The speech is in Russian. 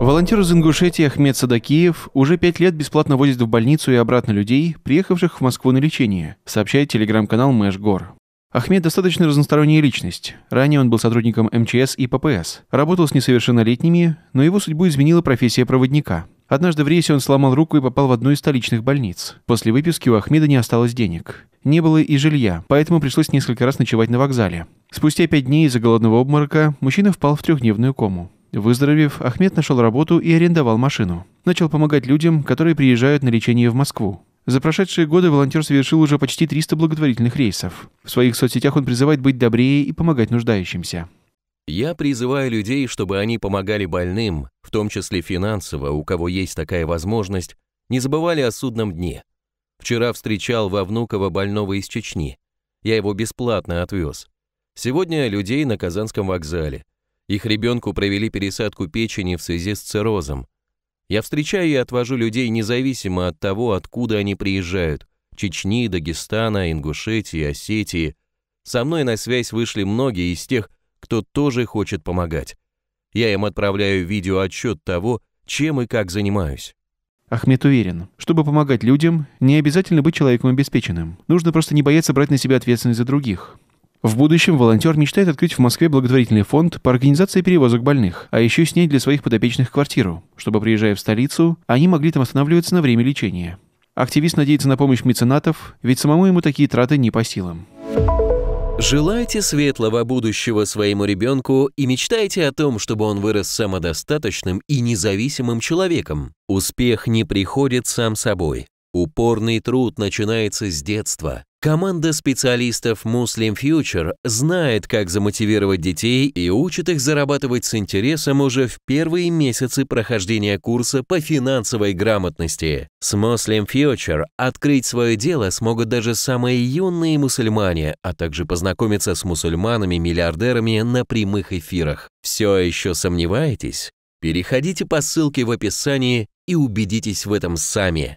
Волонтер из Ингушетии Ахмед Садакиев уже пять лет бесплатно возит в больницу и обратно людей, приехавших в Москву на лечение, сообщает телеграм-канал Мэш Гор. Ахмед достаточно разносторонняя личность. Ранее он был сотрудником МЧС и ППС. Работал с несовершеннолетними, но его судьбу изменила профессия проводника. Однажды в рейсе он сломал руку и попал в одну из столичных больниц. После выписки у Ахмеда не осталось денег. Не было и жилья, поэтому пришлось несколько раз ночевать на вокзале. Спустя пять дней из-за голодного обморока мужчина впал в трехдневную кому. Выздоровев, Ахмед нашел работу и арендовал машину. Начал помогать людям, которые приезжают на лечение в Москву. За прошедшие годы волонтер совершил уже почти 300 благотворительных рейсов. В своих соцсетях он призывает быть добрее и помогать нуждающимся. Я призываю людей, чтобы они помогали больным, в том числе финансово, у кого есть такая возможность, не забывали о судном дне. Вчера встречал во Внуково больного из Чечни. Я его бесплатно отвез. Сегодня людей на Казанском вокзале. Их ребенку провели пересадку печени в связи с циррозом. Я встречаю и отвожу людей независимо от того, откуда они приезжают – Чечни, Дагестана, Ингушетии, Осетии. Со мной на связь вышли многие из тех, кто тоже хочет помогать. Я им отправляю видеоотчет того, чем и как занимаюсь. Ахмед уверен, чтобы помогать людям, не обязательно быть человеком обеспеченным. Нужно просто не бояться брать на себя ответственность за других. В будущем волонтер мечтает открыть в Москве благотворительный фонд по организации перевозок больных, а еще снять для своих подопечных квартиру, чтобы, приезжая в столицу, они могли там останавливаться на время лечения. Активист надеется на помощь меценатов, ведь самому ему такие траты не по силам. Желаете светлого будущего своему ребенку и мечтаете о том, чтобы он вырос самодостаточным и независимым человеком. Успех не приходит сам собой. Упорный труд начинается с детства. Команда специалистов Muslim Future знает, как замотивировать детей и учит их зарабатывать с интересом уже в первые месяцы прохождения курса по финансовой грамотности. С Muslim Future открыть свое дело смогут даже самые юные мусульмане, а также познакомиться с мусульманами-миллиардерами на прямых эфирах. Все еще сомневаетесь? Переходите по ссылке в описании и убедитесь в этом сами.